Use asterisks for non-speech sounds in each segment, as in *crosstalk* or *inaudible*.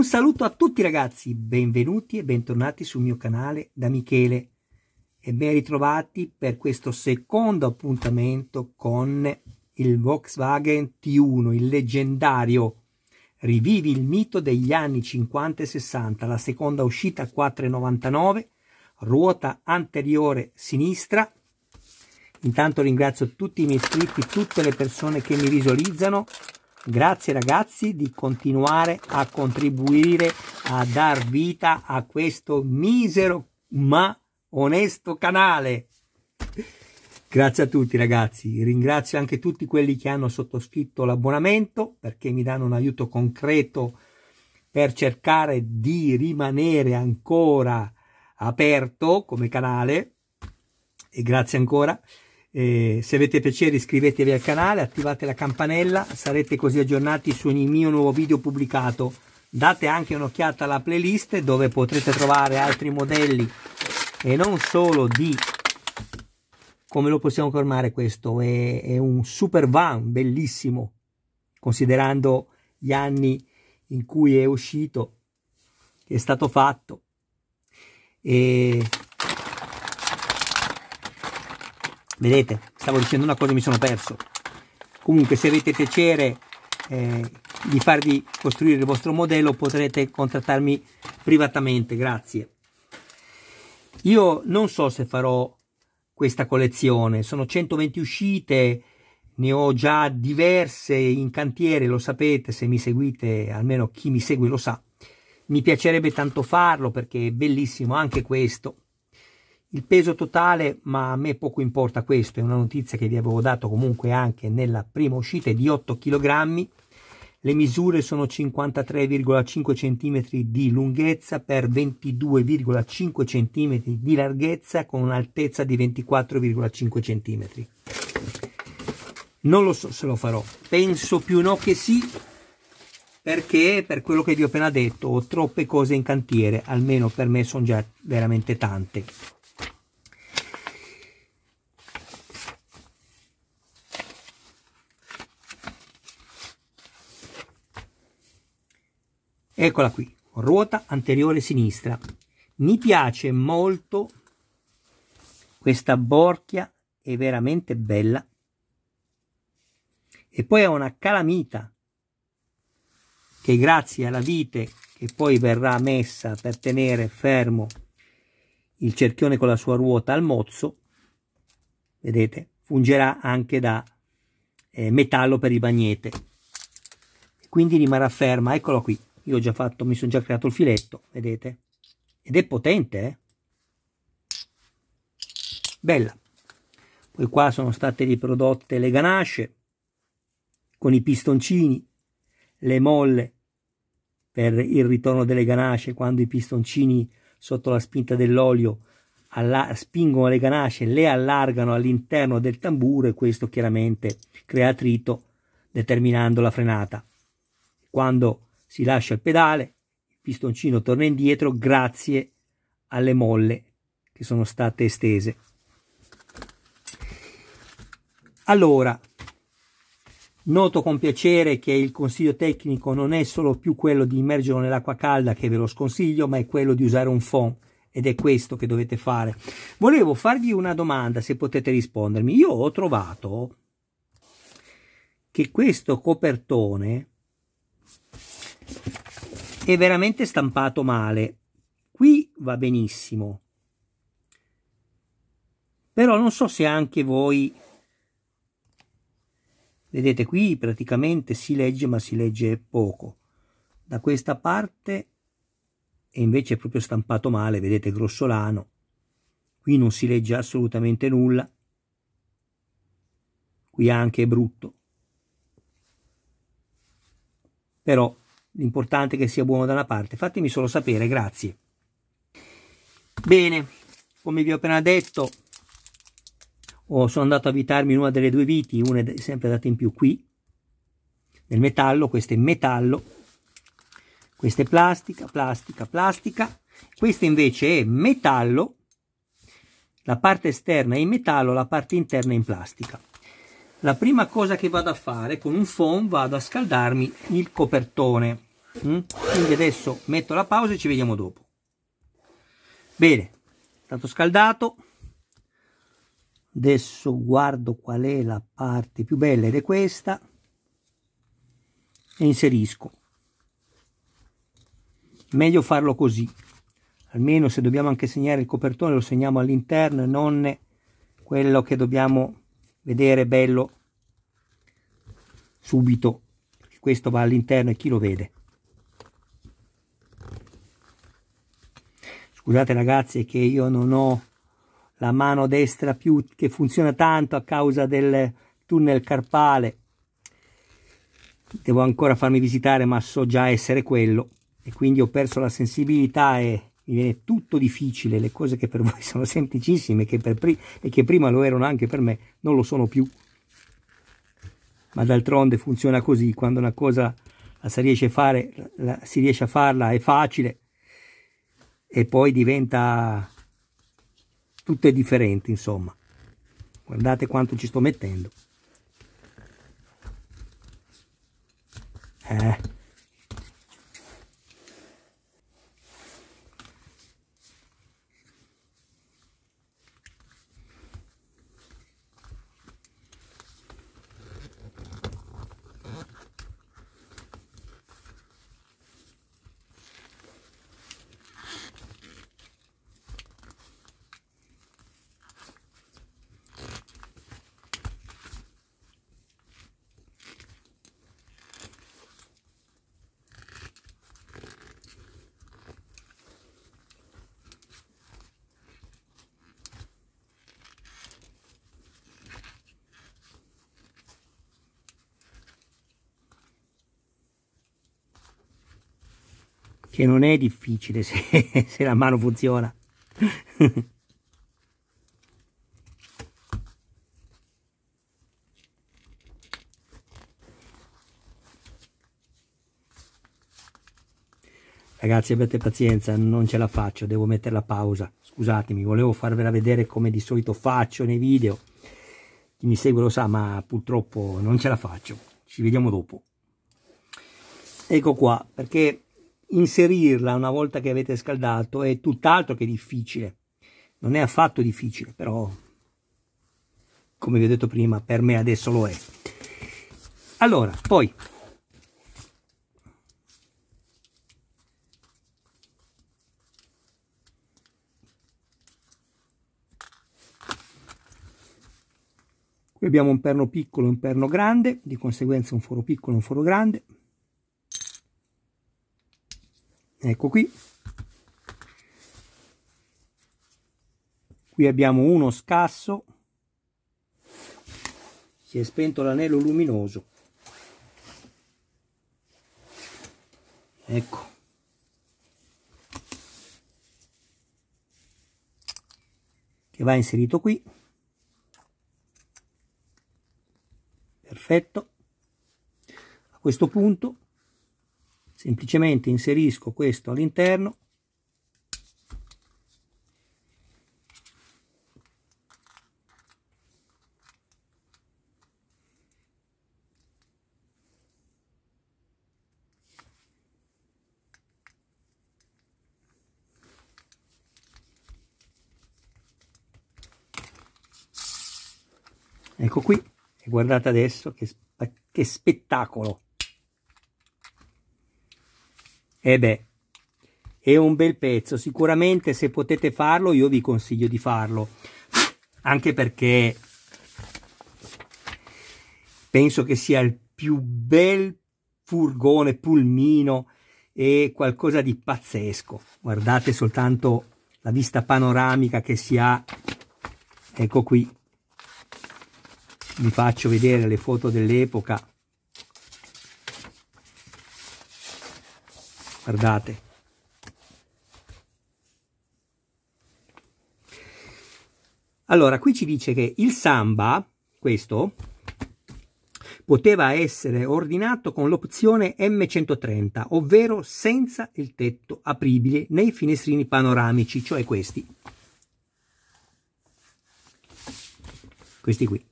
Un saluto a tutti ragazzi, benvenuti e bentornati sul mio canale da Michele e ben ritrovati per questo secondo appuntamento con il Volkswagen T1, il leggendario Rivivi il mito degli anni 50 e 60, la seconda uscita 4,99, ruota anteriore sinistra. Intanto ringrazio tutti i miei iscritti, tutte le persone che mi visualizzano Grazie ragazzi di continuare a contribuire a dar vita a questo misero ma onesto canale. Grazie a tutti ragazzi, ringrazio anche tutti quelli che hanno sottoscritto l'abbonamento perché mi danno un aiuto concreto per cercare di rimanere ancora aperto come canale e grazie ancora. Eh, se avete piacere iscrivetevi al canale, attivate la campanella, sarete così aggiornati su ogni mio nuovo video pubblicato. Date anche un'occhiata alla playlist dove potrete trovare altri modelli e non solo di come lo possiamo chiamare questo è, è, un super van bellissimo considerando gli anni in cui è uscito è stato fatto e Vedete, stavo dicendo una cosa e mi sono perso. Comunque, se avete piacere eh, di farvi costruire il vostro modello, potrete contattarmi privatamente. Grazie. Io non so se farò questa collezione, sono 120 uscite, ne ho già diverse in cantiere, lo sapete, se mi seguite, almeno chi mi segue lo sa. Mi piacerebbe tanto farlo perché è bellissimo anche questo. Il peso totale, ma a me poco importa questo, è una notizia che vi avevo dato comunque anche nella prima uscita, è di 8 kg. Le misure sono 53,5 cm di lunghezza per 22,5 cm di larghezza con un'altezza di 24,5 cm. Non lo so se lo farò, penso più no che sì, perché per quello che vi ho appena detto ho troppe cose in cantiere, almeno per me sono già veramente tante. Eccola qui, ruota anteriore sinistra. Mi piace molto questa borchia, è veramente bella. E poi è una calamita che grazie alla vite che poi verrà messa per tenere fermo il cerchione con la sua ruota al mozzo, vedete, fungerà anche da eh, metallo per i bagnete. Quindi rimarrà ferma, eccolo qui io ho già fatto, mi sono già creato il filetto, vedete? Ed è potente, eh? Bella. Poi qua sono state riprodotte le ganasce con i pistoncini, le molle per il ritorno delle ganasce quando i pistoncini sotto la spinta dell'olio spingono le ganasce, le allargano all'interno del tamburo e questo chiaramente crea trito determinando la frenata. Quando si lascia il pedale, il pistoncino torna indietro grazie alle molle che sono state estese. Allora, noto con piacere che il consiglio tecnico non è solo più quello di immergerlo nell'acqua calda che ve lo sconsiglio, ma è quello di usare un fond ed è questo che dovete fare. Volevo farvi una domanda se potete rispondermi. Io ho trovato che questo copertone è veramente stampato male. Qui va benissimo. Però non so se anche voi... Vedete qui praticamente si legge ma si legge poco. Da questa parte è invece proprio stampato male, vedete grossolano. Qui non si legge assolutamente nulla. Qui anche è brutto. Però l'importante è che sia buono da una parte, fatemi solo sapere, grazie. Bene, come vi ho appena detto, oh, sono andato a vitarmi in una delle due viti, una è sempre data in più qui, nel metallo, questa è metallo, questa è plastica, plastica, plastica, questa invece è metallo, la parte esterna è in metallo, la parte interna è in plastica la prima cosa che vado a fare con un phon vado a scaldarmi il copertone mm? quindi adesso metto la pausa e ci vediamo dopo bene stato scaldato adesso guardo qual è la parte più bella ed è questa e inserisco meglio farlo così almeno se dobbiamo anche segnare il copertone lo segniamo all'interno e non quello che dobbiamo vedere bello subito questo va all'interno e chi lo vede scusate ragazzi che io non ho la mano destra più che funziona tanto a causa del tunnel carpale devo ancora farmi visitare ma so già essere quello e quindi ho perso la sensibilità e mi viene tutto difficile, le cose che per *laughs* voi sono semplicissime che pri e che prima lo erano anche per me, non lo sono più. Ma d'altronde funziona così, quando una cosa la si, riesce a fare, la, si riesce a farla è facile e poi diventa tutte differenti, insomma. Guardate quanto ci sto mettendo. Eh. che non è difficile se, *laughs* se la mano funziona. Ragazzi abbiate pazienza, non ce la faccio, devo mettere la pausa. Scusatemi, volevo farvela vedere come di solito faccio nei video. Chi mi segue lo sa, ma purtroppo non ce la faccio. Ci vediamo dopo. Ecco qua, perché inserirla una volta che avete scaldato è tutt'altro che difficile. Non è affatto difficile, però, come vi ho detto prima, per me adesso lo è. Allora, poi... Qui abbiamo un perno piccolo e un perno grande, di conseguenza un foro piccolo e un foro grande ecco qui qui abbiamo uno scasso si è spento l'anello luminoso ecco che va inserito qui perfetto a questo punto semplicemente inserisco questo all'interno Ecco qui, e guardate adesso che, che spettacolo! E eh beh, è un bel pezzo. Sicuramente se potete farlo io vi consiglio di farlo. Anche perché penso che sia il più bel furgone, pulmino e qualcosa di pazzesco. Guardate soltanto la vista panoramica che si ha. Ecco qui. Vi faccio vedere le foto dell'epoca guardate allora qui ci dice che il samba questo poteva essere ordinato con l'opzione M130, ovvero senza il tetto apribile nei finestrini panoramici, cioè questi. Questi qui.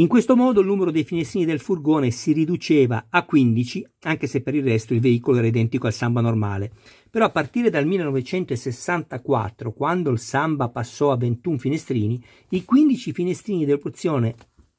In questo modo il numero dei finestrini del furgone si riduceva a 15, anche se per il resto il veicolo era identico al Samba normale. Però a partire dal 1964, quando il Samba passò a 21 finestrini, i 15 finestrini dell'opzione,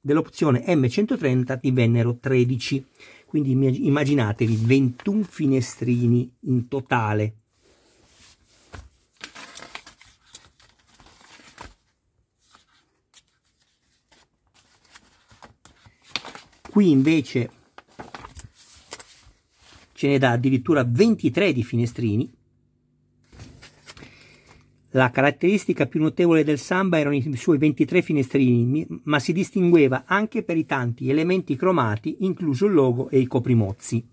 dell'opzione M130 divennero 13. Quindi immaginatevi 21 finestrini in totale qui invece ce ne dà addirittura 23 di finestrini. La caratteristica più notevole del Samba erano i suoi 23 finestrini, ma si distingueva anche per i tanti elementi cromati, incluso il logo e i coprimozzi.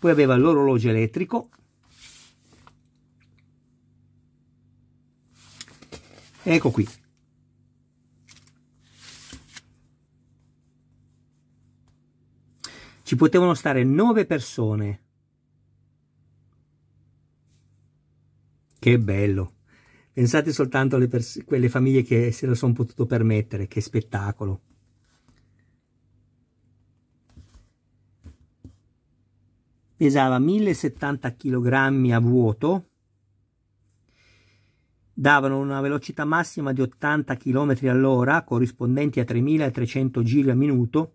Poi aveva l'orologio elettrico, ecco qui, Ci potevano stare nove persone. Che bello! Pensate soltanto alle pers- quelle famiglie che se lo sono potuto permettere, che spettacolo! Pesava 1070 kg a vuoto, davano una velocità massima di 80 km all'ora, corrispondenti a 3300 giri al minuto,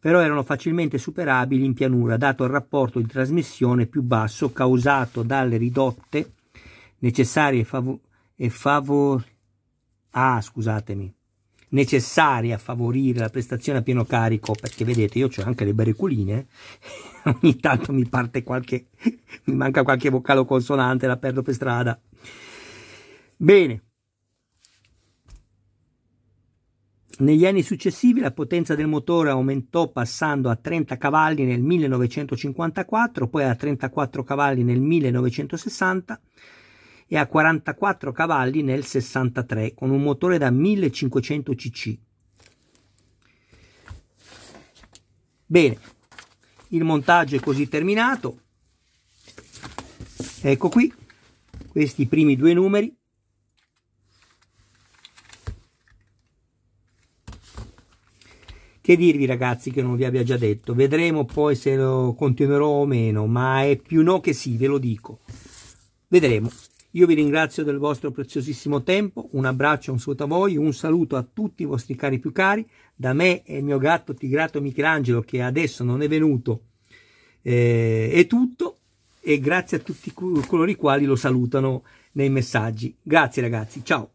però erano facilmente superabili in pianura, dato il rapporto di trasmissione più basso causato dalle ridotte necessarie, fav- e favor- ah, scusatemi. necessarie a favorire la prestazione a pieno carico, perché vedete io ho anche le bariculine, *laughs* ogni tanto mi parte qualche, mi manca qualche vocalo consonante, la perdo per strada. Bene, Negli anni successivi la potenza del motore aumentò passando a 30 cavalli nel 1954, poi a 34 cavalli nel 1960 e a 44 cavalli nel 63 con un motore da 1500 cc. Bene, il montaggio è così terminato. Ecco qui questi primi due numeri Che dirvi ragazzi che non vi abbia già detto, vedremo poi se lo continuerò o meno, ma è più no che sì, ve lo dico. Vedremo. Io vi ringrazio del vostro preziosissimo tempo, un abbraccio, un saluto a voi, un saluto a tutti i vostri cari più cari, da me e il mio gatto Tigrato Michelangelo che adesso non è venuto, eh, è tutto e grazie a tutti coloro i quali lo salutano nei messaggi. Grazie ragazzi, ciao!